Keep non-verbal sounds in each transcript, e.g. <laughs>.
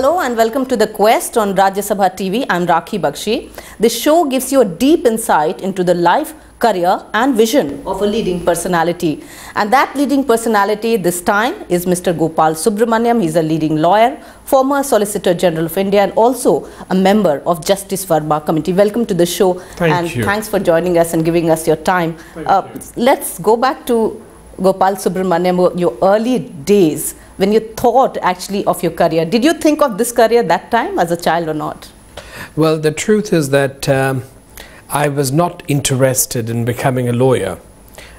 Hello and welcome to The Quest on Rajya Sabha TV. I'm Rakhi Bakshi. This show gives you a deep insight into the life, career and vision of a leading personality. And that leading personality this time is Mr. Gopal Subramaniam. He's a leading lawyer, former Solicitor General of India and also a member of Justice Verma Committee. Welcome to the show Thank and you. thanks for joining us and giving us your time. Uh, you. Let's go back to Gopal Subramaniam, your early days when you thought actually of your career. Did you think of this career that time as a child or not? Well, the truth is that um, I was not interested in becoming a lawyer.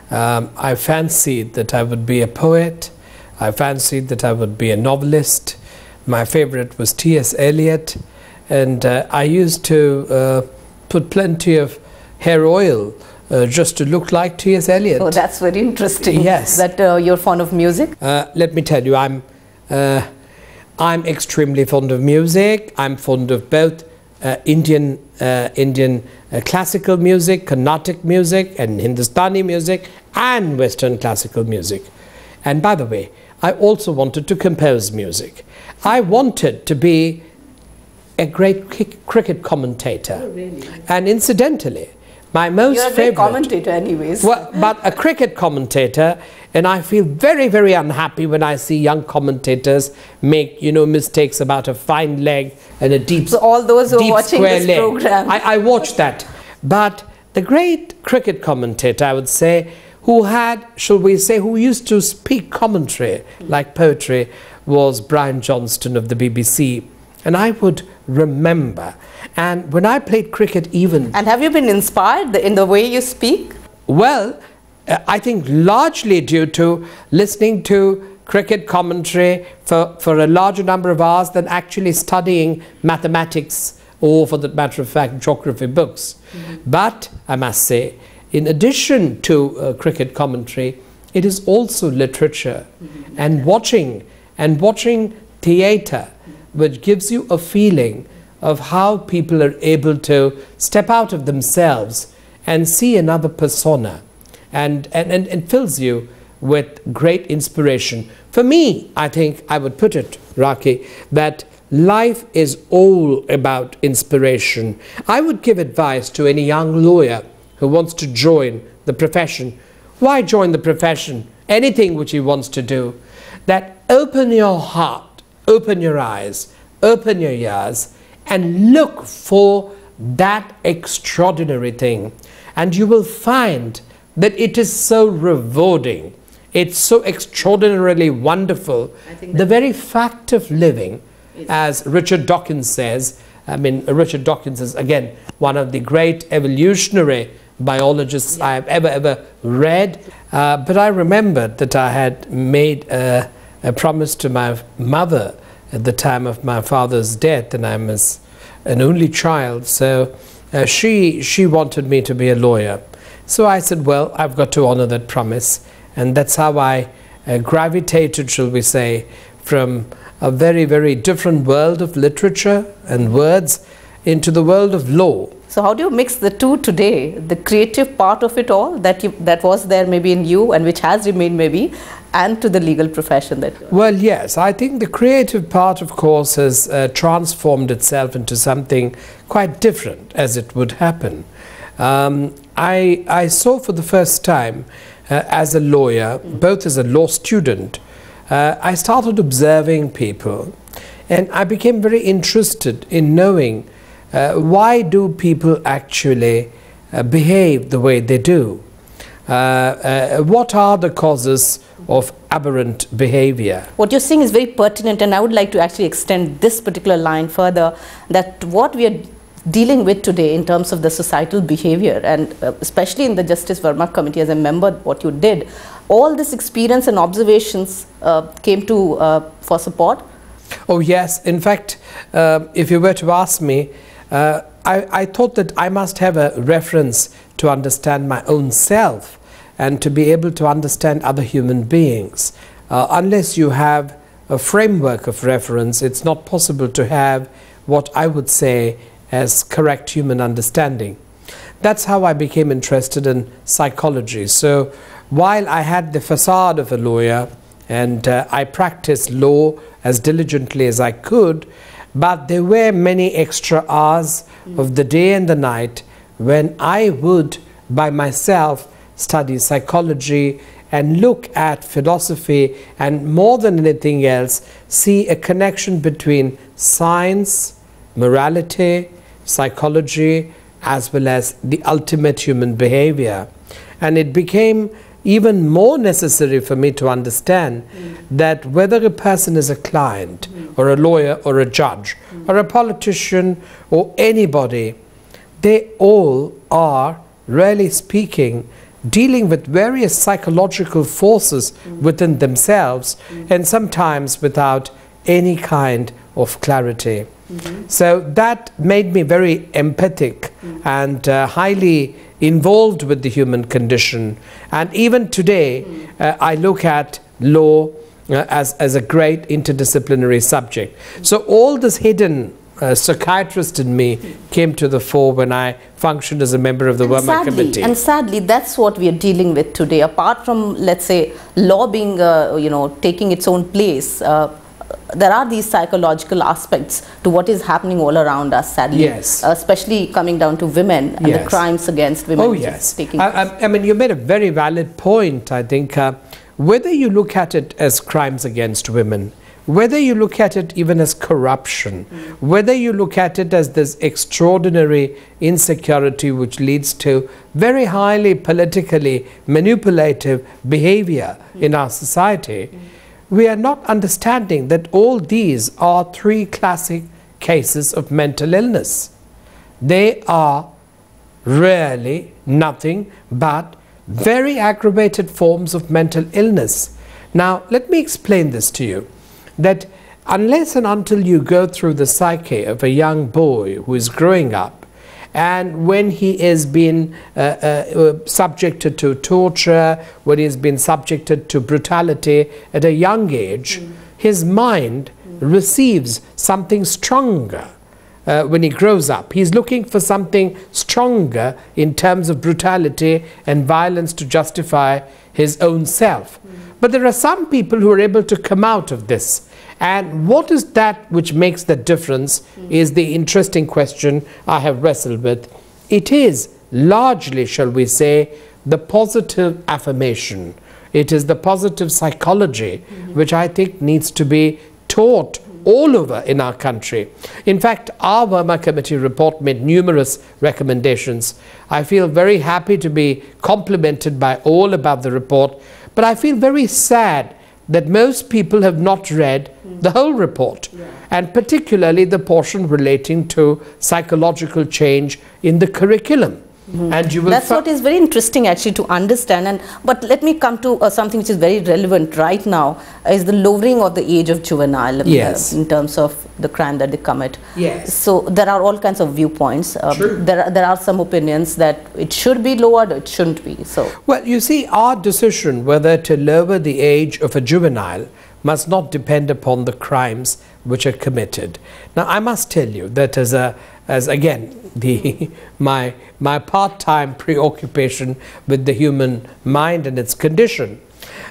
Um, I fancied that I would be a poet. I fancied that I would be a novelist. My favorite was T.S. Eliot. And uh, I used to uh, put plenty of hair oil uh, just to look like T.S. Eliot. Oh, that's very interesting. Yes. That uh, you're fond of music? Uh, let me tell you, I'm, uh, I'm extremely fond of music. I'm fond of both uh, Indian, Indian classical music, Carnatic music, and Hindustani music, and Western classical music. And by the way, I also wanted to compose music. I wanted to be a great cricket commentator. Oh, really? And incidentally, my most You're a favorite, commentator anyways. Well, but a cricket commentator and I feel very, very unhappy when I see young commentators make, you know, mistakes about a fine leg and a deep So all those who are watching this leg. program. I, I watch that. But the great cricket commentator, I would say, who had, shall we say, who used to speak commentary like poetry was Brian Johnston of the BBC and I would remember. And when I played cricket, even. And have you been inspired in the way you speak? Well, uh, I think largely due to listening to cricket commentary for, for a larger number of hours than actually studying mathematics or, for that matter of fact, geography books. Mm -hmm. But I must say, in addition to uh, cricket commentary, it is also literature mm -hmm. and watching and watching theatre which gives you a feeling of how people are able to step out of themselves and see another persona and, and, and, and fills you with great inspiration. For me, I think I would put it, Raki, that life is all about inspiration. I would give advice to any young lawyer who wants to join the profession. Why join the profession? Anything which he wants to do. That open your heart open your eyes, open your ears, and look for that extraordinary thing. And you will find that it is so rewarding. It's so extraordinarily wonderful. The very fact of living, as Richard Dawkins says, I mean, Richard Dawkins is again one of the great evolutionary biologists yeah. I have ever, ever read. Uh, but I remembered that I had made a I promised to my mother at the time of my father's death, and i was an only child, so uh, she, she wanted me to be a lawyer. So I said, well, I've got to honor that promise. And that's how I uh, gravitated, shall we say, from a very, very different world of literature and words into the world of law. So how do you mix the two today, the creative part of it all that you, that was there maybe in you and which has remained maybe, and to the legal profession that? Well, yes, I think the creative part, of course, has uh, transformed itself into something quite different as it would happen. Um, I I saw for the first time uh, as a lawyer, both as a law student, uh, I started observing people, and I became very interested in knowing uh, why do people actually uh, behave the way they do? Uh, uh, what are the causes of aberrant behavior? What you're saying is very pertinent and I would like to actually extend this particular line further that what we are dealing with today in terms of the societal behavior and uh, especially in the Justice Verma committee as a member what you did all this experience and observations uh, came to uh, for support oh yes in fact uh, if you were to ask me uh, I, I thought that I must have a reference to understand my own self and to be able to understand other human beings. Uh, unless you have a framework of reference, it's not possible to have what I would say as correct human understanding. That's how I became interested in psychology. So while I had the facade of a lawyer and uh, I practiced law as diligently as I could, but there were many extra hours of the day and the night when I would, by myself, study psychology and look at philosophy and more than anything else, see a connection between science, morality, psychology, as well as the ultimate human behavior. And it became even more necessary for me to understand mm. that whether a person is a client mm. or a lawyer or a judge mm. or a politician or anybody, they all are really speaking dealing with various psychological forces within themselves and sometimes without any kind of clarity. Mm-hmm. So that made me very empathic mm -hmm. and uh, highly involved with the human condition. And even today, mm. uh, I look at law uh, as, as a great interdisciplinary subject. Mm. So all this hidden uh, psychiatrist in me mm. came to the fore when I functioned as a member of the and Burma sadly, Committee. And sadly, that's what we are dealing with today. Apart from, let's say, law being, uh, you know, taking its own place, uh, there are these psychological aspects to what is happening all around us, sadly. Yes. especially coming down to women and yes. the crimes against women. Oh, yes. I, I, I, mean, you made a very valid point, I think. Uh, whether you look at it as crimes against women, whether you look at it even as corruption, mm. whether you look at it as this extraordinary insecurity which leads to very highly politically manipulative behavior mm. in our society. Mm we are not understanding that all these are three classic cases of mental illness. They are really nothing but very aggravated forms of mental illness. Now, let me explain this to you that unless and until you go through the psyche of a young boy who is growing up, and when he has been uh, uh, uh, subjected to torture, when he has been subjected to brutality at a young age, mm. his mind mm. receives something stronger. Uh, when he grows up. He's looking for something stronger in terms of brutality and violence to justify his own self. Mm. But there are some people who are able to come out of this and what is that which makes the difference is the interesting question I have wrestled with. It is largely, shall we say, the positive affirmation. It is the positive psychology mm -hmm. which I think needs to be taught all over in our country. In fact, our Burma Committee report made numerous recommendations. I feel very happy to be complimented by all about the report, but I feel very sad that most people have not read the whole report, yeah. and particularly the portion relating to psychological change in the curriculum. Mm. And you will That's what is very interesting actually to understand. And But let me come to uh, something which is very relevant right now is the lowering of the age of juvenile um, yes. Uh, in terms of the crime that they commit. Yes. So there are all kinds of viewpoints. Um, True. There, are, there are some opinions that it should be lowered it shouldn't be. So Well, you see, our decision whether to lower the age of a juvenile must not depend upon the crimes which are committed. Now, I must tell you that as a as again the <laughs> my my part-time preoccupation with the human mind and its condition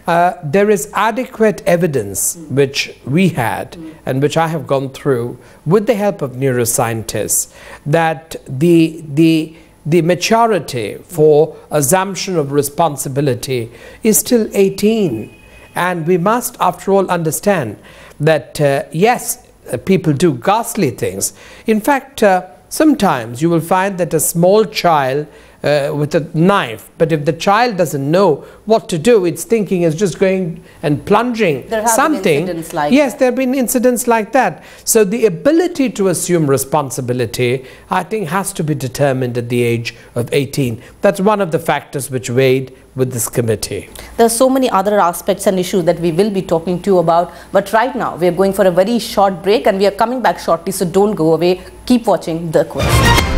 uh, there is adequate evidence which we had and which I have gone through with the help of neuroscientists that the the the maturity for assumption of responsibility is still 18 and we must after all understand that uh, yes uh, people do ghastly things. In fact, uh, sometimes you will find that a small child uh, with a knife. But if the child doesn't know what to do, its thinking is just going and plunging there have something. Been incidents like yes, there have been incidents like that. So the ability to assume responsibility, I think, has to be determined at the age of 18. That's one of the factors which weighed with this committee. There are so many other aspects and issues that we will be talking to you about. But right now, we are going for a very short break and we are coming back shortly. So don't go away. Keep watching The Quest.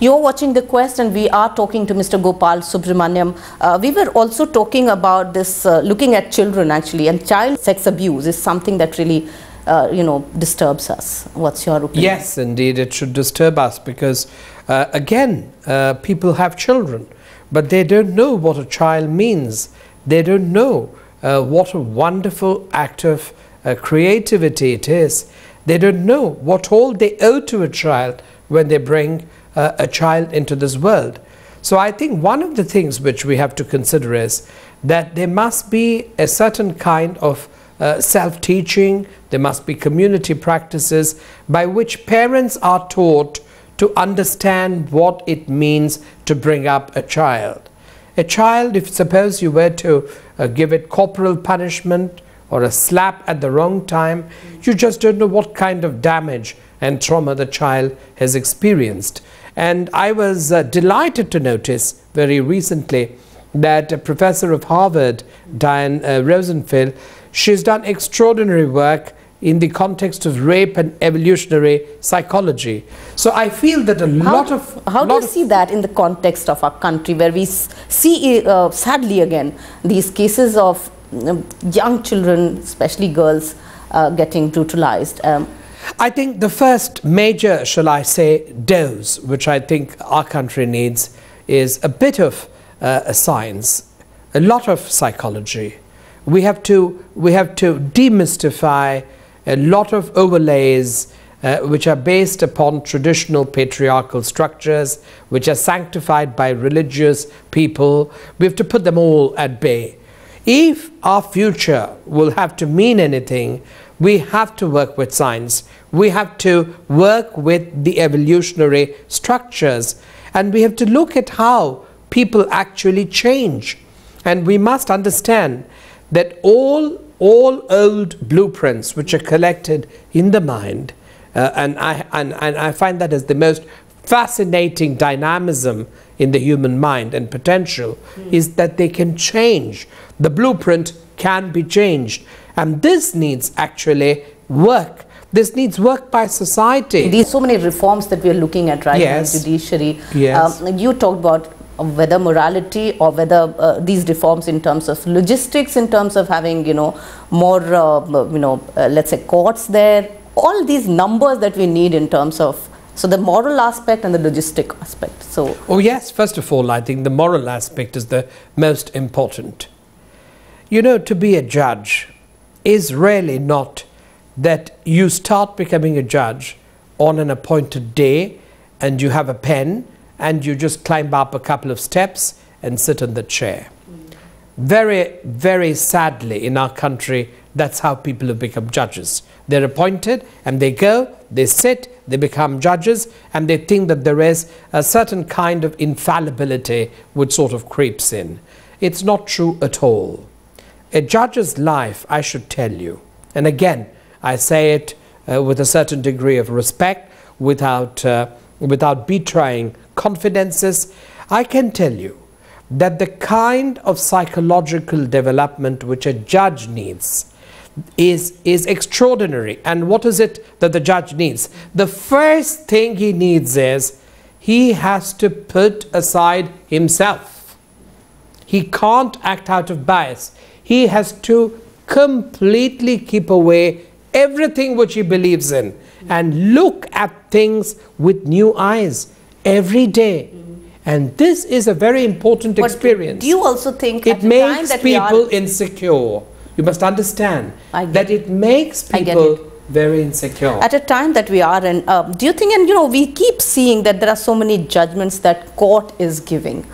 You're watching The Quest and we are talking to Mr. Gopal Subramaniam. Uh, we were also talking about this, uh, looking at children actually, and child sex abuse is something that really uh, you know, disturbs us. What's your opinion? Yes, indeed, it should disturb us because, uh, again, uh, people have children, but they don't know what a child means. They don't know uh, what a wonderful act of uh, creativity it is. They don't know what all they owe to a child when they bring uh, a child into this world. So I think one of the things which we have to consider is that there must be a certain kind of uh, self teaching, there must be community practices by which parents are taught to understand what it means to bring up a child. A child, if suppose you were to uh, give it corporal punishment or a slap at the wrong time, you just don't know what kind of damage and trauma the child has experienced. And I was uh, delighted to notice very recently that a professor of Harvard, Diane uh, Rosenfeld, she's done extraordinary work in the context of rape and evolutionary psychology. So I feel that a how, lot of... How lot do you see that in the context of our country where we see, uh, sadly again, these cases of um, young children, especially girls, uh, getting brutalized? Um, I think the first major, shall I say, dose, which I think our country needs, is a bit of uh, a science, a lot of psychology. We have to, we have to demystify a lot of overlays uh, which are based upon traditional patriarchal structures, which are sanctified by religious people. We have to put them all at bay. If our future will have to mean anything, we have to work with science. We have to work with the evolutionary structures. And we have to look at how people actually change. And we must understand that all, all old blueprints which are collected in the mind, uh, and, I, and, and I find that as the most fascinating dynamism in the human mind and potential, mm. is that they can change. The blueprint can be changed. And this needs actually work. This needs work by society. These so many reforms that we are looking at, right? Yes. In judiciary. Yes. Um, you talked about uh, whether morality or whether uh, these reforms in terms of logistics, in terms of having, you know, more, uh, you know, uh, let's say courts there, all these numbers that we need in terms of so the moral aspect and the logistic aspect. So oh yes, first of all, I think the moral aspect is the most important. You know, to be a judge is really not that you start becoming a judge on an appointed day and you have a pen and you just climb up a couple of steps and sit in the chair. Very, very sadly, in our country, that's how people have become judges. They're appointed and they go, they sit, they become judges, and they think that there is a certain kind of infallibility which sort of creeps in. It's not true at all. A judge's life, I should tell you, and again, I say it uh, with a certain degree of respect, without, uh, without betraying confidences, I can tell you that the kind of psychological development which a judge needs is, is extraordinary. And what is it that the judge needs? The first thing he needs is he has to put aside himself. He can't act out of bias he has to completely keep away everything which he believes in and look at things with new eyes every day. And this is a very important but experience. Do you also think it makes people insecure? You must understand that it makes people very insecure. At a time that we are in, uh, do you think, and you know, we keep seeing that there are so many judgments that court is giving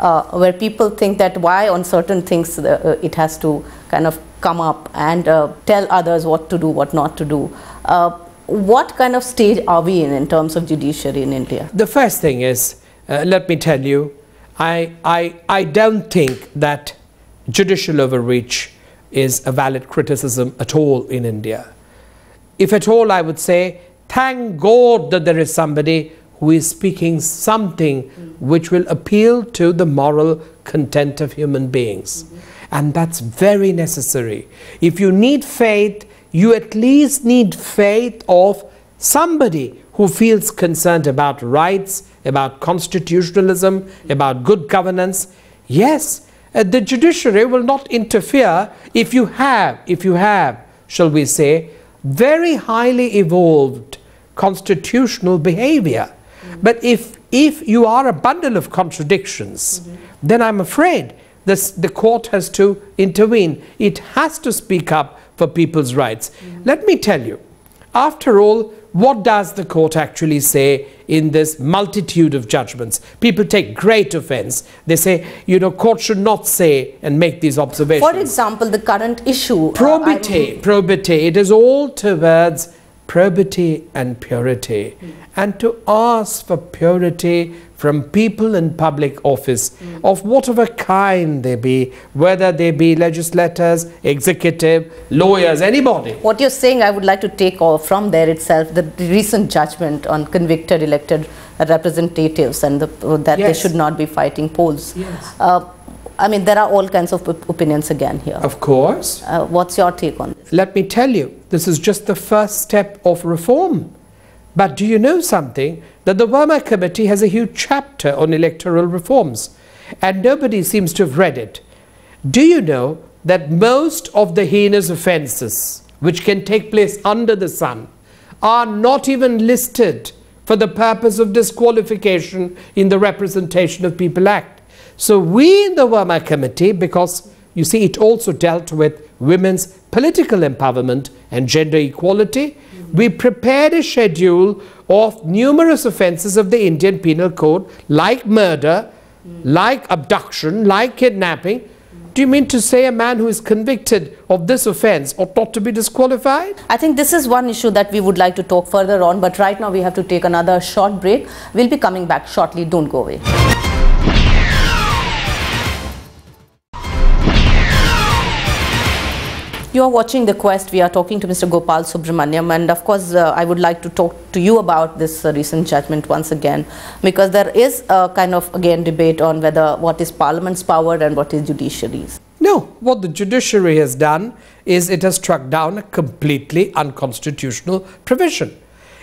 uh, where people think that why on certain things uh, it has to kind of come up and uh, tell others what to do, what not to do. Uh, what kind of stage are we in in terms of judiciary in India? The first thing is, uh, let me tell you, I, I, I don't think that judicial overreach is a valid criticism at all in India. If at all, I would say, thank God that there is somebody who is speaking something mm. which will appeal to the moral content of human beings. Mm -hmm. And that's very necessary. If you need faith, you at least need faith of somebody who feels concerned about rights, about constitutionalism, mm -hmm. about good governance. Yes, uh, the judiciary will not interfere if you have, if you have, shall we say, very highly evolved constitutional behavior but if, if you are a bundle of contradictions, mm -hmm. then I'm afraid this, the court has to intervene. It has to speak up for people's rights. Let me tell you, after all, what does the court actually say in this multitude of judgments? People take great offense. They say, you know, court should not say and make these observations. For example, the current issue. probity. uh, It is all towards probity and purity, mm. and to ask for purity from people in public office mm. of whatever kind they be, whether they be legislators, executive, lawyers, anybody. What you're saying, I would like to take all from there itself the recent judgment on convicted elected representatives and the, that yes. they should not be fighting polls. Yes. Uh, I mean, there are all kinds of opinions again here. Of course. Uh, what's your take on this? Let me tell you, this is just the first step of reform. But do you know something? That the Burma Committee has a huge chapter on electoral reforms, and nobody seems to have read it. Do you know that most of the heinous offences which can take place under the sun are not even listed for the purpose of disqualification in the Representation of People Act? So we in the Verma Committee, because you see it also dealt with women's political empowerment and gender equality, mm -hmm. we prepared a schedule of numerous offences of the Indian Penal Code, like murder, mm -hmm. like abduction, like kidnapping. Do you mean to say a man who is convicted of this offence ought not to be disqualified? I think this is one issue that we would like to talk further on, but right now we have to take another short break. We'll be coming back shortly. Don't go away. You're watching The Quest. We are talking to Mr. Gopal Subramaniam. And of course, uh, I would like to talk to you about this uh, recent judgment once again, because there is a kind of, again, debate on whether what is Parliament's power and what is judiciary's. No, what the judiciary has done is it has struck down a completely unconstitutional provision.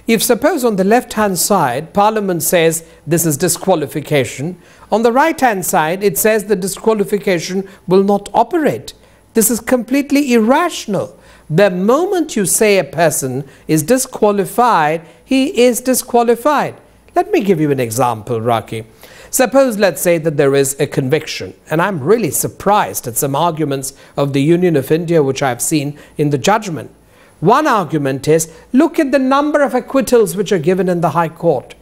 If suppose on the left hand side parliament says this is disqualification, on the right hand side it says the disqualification will not operate. This is completely irrational. The moment you say a person is disqualified, he is disqualified. Let me give you an example, Rocky. Suppose, let's say, that there is a conviction, and I'm really surprised at some arguments of the Union of India which I've seen in the judgment. One argument is look at the number of acquittals which are given in the High Court.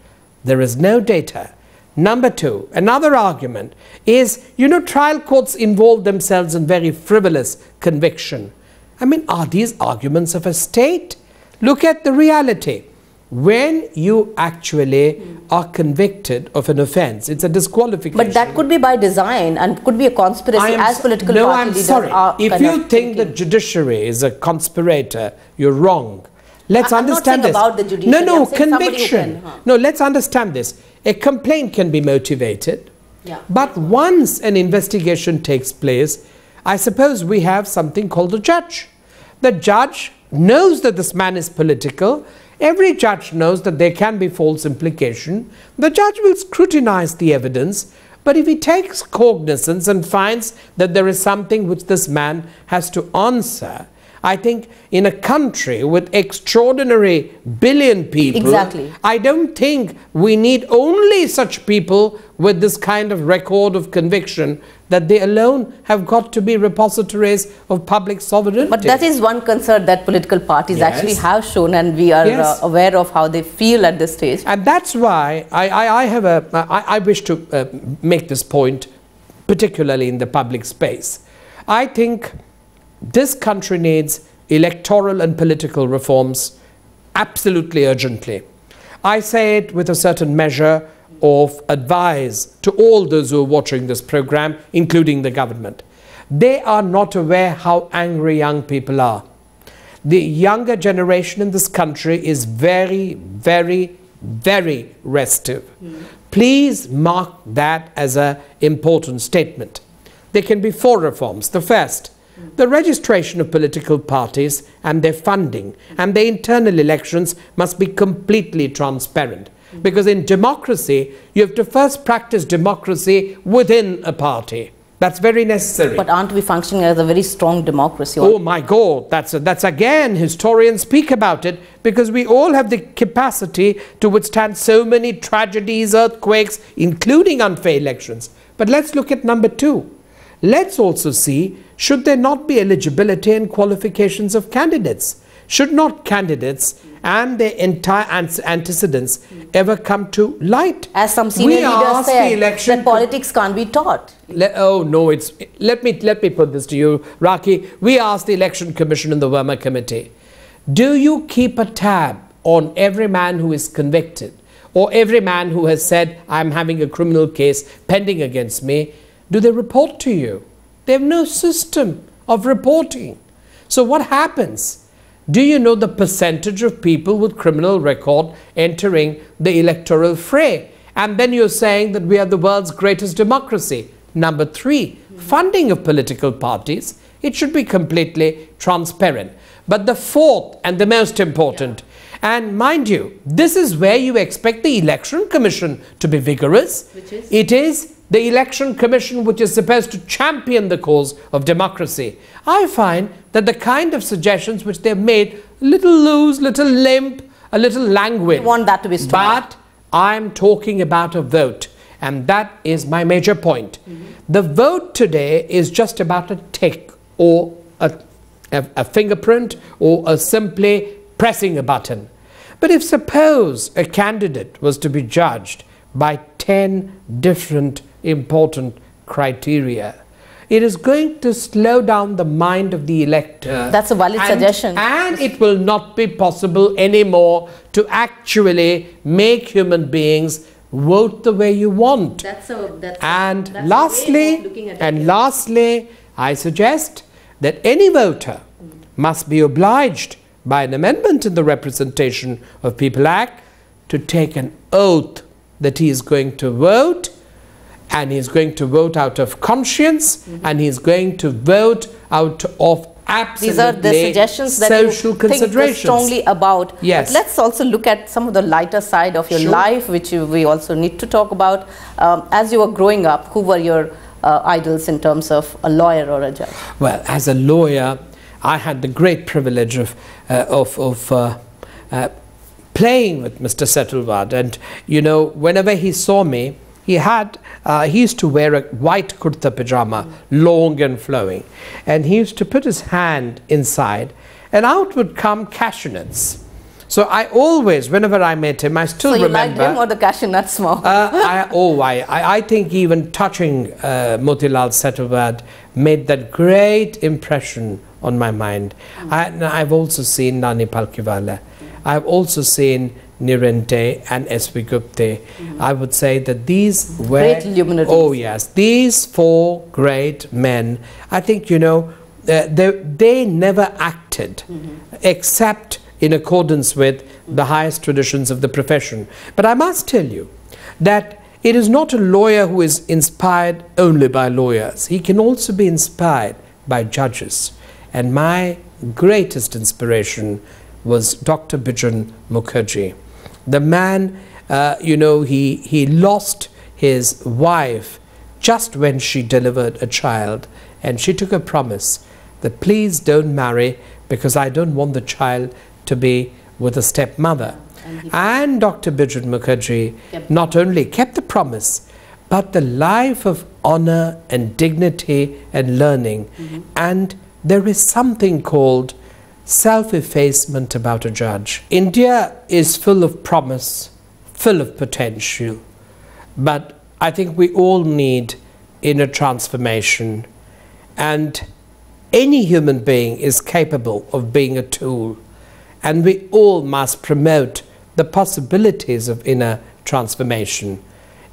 There is no data. Number two, another argument is, you know, trial courts involve themselves in very frivolous conviction. I mean, are these arguments of a state? Look at the reality. When you actually are convicted of an offence, it's a disqualification. But that could be by design and could be a conspiracy as political no, party I'm leaders sorry. If you think thinking. the judiciary is a conspirator, you're wrong. Let's I, understand this. about the judiciary. No, no, conviction. Can, huh? No, let's understand this. A complaint can be motivated, yeah. but once an investigation takes place, I suppose we have something called a judge. The judge knows that this man is political. Every judge knows that there can be false implication. The judge will scrutinize the evidence, but if he takes cognizance and finds that there is something which this man has to answer, I think in a country with extraordinary billion people, exactly. I don't think we need only such people with this kind of record of conviction that they alone have got to be repositories of public sovereignty. But that is one concern that political parties yes. actually have shown and we are yes. uh, aware of how they feel at this stage. And that's why I, I, I have a, I, I wish to uh, make this point particularly in the public space. I think this country needs electoral and political reforms absolutely urgently. I say it with a certain measure of advice to all those who are watching this program, including the government. They are not aware how angry young people are. The younger generation in this country is very, very, very restive. Mm. Please mark that as an important statement. There can be four reforms. The first, the registration of political parties and their funding and their internal elections must be completely transparent. Because in democracy, you have to first practice democracy within a party. That's very necessary. But aren't we functioning as a very strong democracy? Oh my God, that's, a, that's again, historians speak about it because we all have the capacity to withstand so many tragedies, earthquakes, including unfair elections. But let's look at number two. Let's also see should there not be eligibility and qualifications of candidates? Should not candidates and their entire antecedents ever come to light? As some senior we leaders said, that politics can't be taught. Le oh no, it's let me let me put this to you, Raki. We asked the election commission and the Verma committee, do you keep a tab on every man who is convicted or every man who has said I'm having a criminal case pending against me? do they report to you? They have no system of reporting. So what happens? Do you know the percentage of people with criminal record entering the electoral fray? And then you're saying that we are the world's greatest democracy. Number three, funding of political parties. It should be completely transparent. But the fourth and the most important, yeah. and mind you, this is where you expect the election commission to be vigorous. Which is? It is the Election Commission, which is supposed to champion the cause of democracy, I find that the kind of suggestions which they've made, little loose, little limp, a little languid. I want that to be strong. But I'm talking about a vote. And that is my major point. Mm -hmm. The vote today is just about a tick or a, a, a fingerprint or a simply pressing a button. But if suppose a candidate was to be judged by 10 different important criteria. It is going to slow down the mind of the elector. That's a valid and, suggestion. And it will not be possible anymore to actually make human beings vote the way you want. That's a, that's and that's lastly, and it. lastly, I suggest that any voter must be obliged by an amendment in the Representation of People Act to take an oath that he is going to vote and he's going to vote out of conscience mm -hmm. and he's going to vote out of Absolutely. These are the suggestions that social you think strongly about. Yes. But let's also look at some of the lighter side of your sure. life, which you, we also need to talk about. Um, as you were growing up, who were your uh, idols in terms of a lawyer or a judge? Well, as a lawyer, I had the great privilege of, uh, of, of uh, uh playing with Mr. Settlewad. And, you know, whenever he saw me, he had uh, he used to wear a white kurta pajama, long and flowing. And he used to put his hand inside, and out would come cashew nuts. So I always, whenever I met him, I still so remember. So you liked him or the cashew nuts more? uh, I, oh, I, I think even touching uh, Motilal Satavad made that great impression on my mind. Mm. I, have also seen Nani Palkivala. I've also seen Nirente and S.V. Gupte. Mm. I would say that these were, great luminaries. Oh yes, these four great men. I think you know uh, they they never acted mm -hmm. except in accordance with mm -hmm. the highest traditions of the profession. But I must tell you that it is not a lawyer who is inspired only by lawyers. He can also be inspired by judges. And my greatest inspiration was Dr. Bijan Mukherjee. The man, uh, you know, he, he lost his wife just when she delivered a child, and she took a promise that please don't marry because I don't want the child to be with a stepmother. And, and Dr. Bijit Mukherjee yep. not only kept the promise, but the life of honor and dignity and learning. Mm -hmm. And there is something called self effacement about a judge. India is full of promise, full of potential, but I think we all need inner transformation. And any human being is capable of being a tool, and we all must promote the possibilities of inner transformation.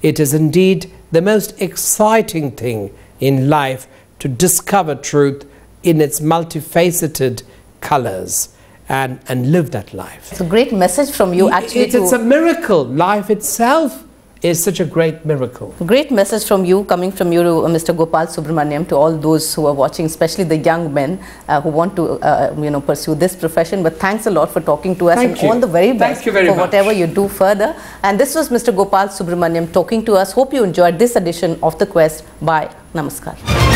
It is indeed the most exciting thing in life to discover truth in its multifaceted colors and, and live that life. It's a great message from you, actually. it's a miracle. Life itself is such a great miracle. Great message from you, coming from you, uh, Mr. Gopal Subramaniam, to all those who are watching, especially the young men uh, who want to, uh, you know, pursue this profession. But thanks a lot for talking to us Thank and you. all the very best very for much. whatever you do further. And this was Mr. Gopal Subramaniam talking to us. Hope you enjoyed this edition of The Quest. Bye. Namaskar.